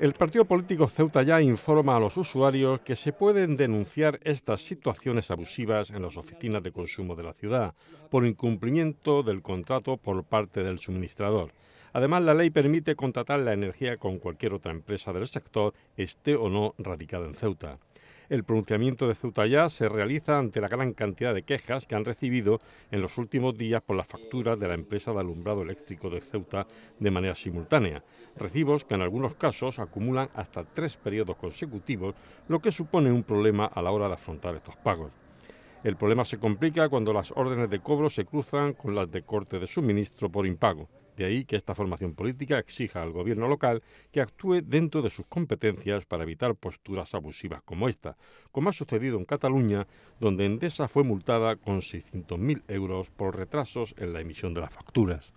El partido político Ceuta ya informa a los usuarios que se pueden denunciar estas situaciones abusivas en las oficinas de consumo de la ciudad por incumplimiento del contrato por parte del suministrador. Además, la ley permite contratar la energía con cualquier otra empresa del sector, esté o no radicada en Ceuta. El pronunciamiento de Ceuta ya se realiza ante la gran cantidad de quejas que han recibido en los últimos días por las facturas de la empresa de alumbrado eléctrico de Ceuta de manera simultánea. Recibos que en algunos casos acumulan hasta tres periodos consecutivos, lo que supone un problema a la hora de afrontar estos pagos. El problema se complica cuando las órdenes de cobro se cruzan con las de corte de suministro por impago. De ahí que esta formación política exija al gobierno local que actúe dentro de sus competencias para evitar posturas abusivas como esta, como ha sucedido en Cataluña, donde Endesa fue multada con 600.000 euros por retrasos en la emisión de las facturas.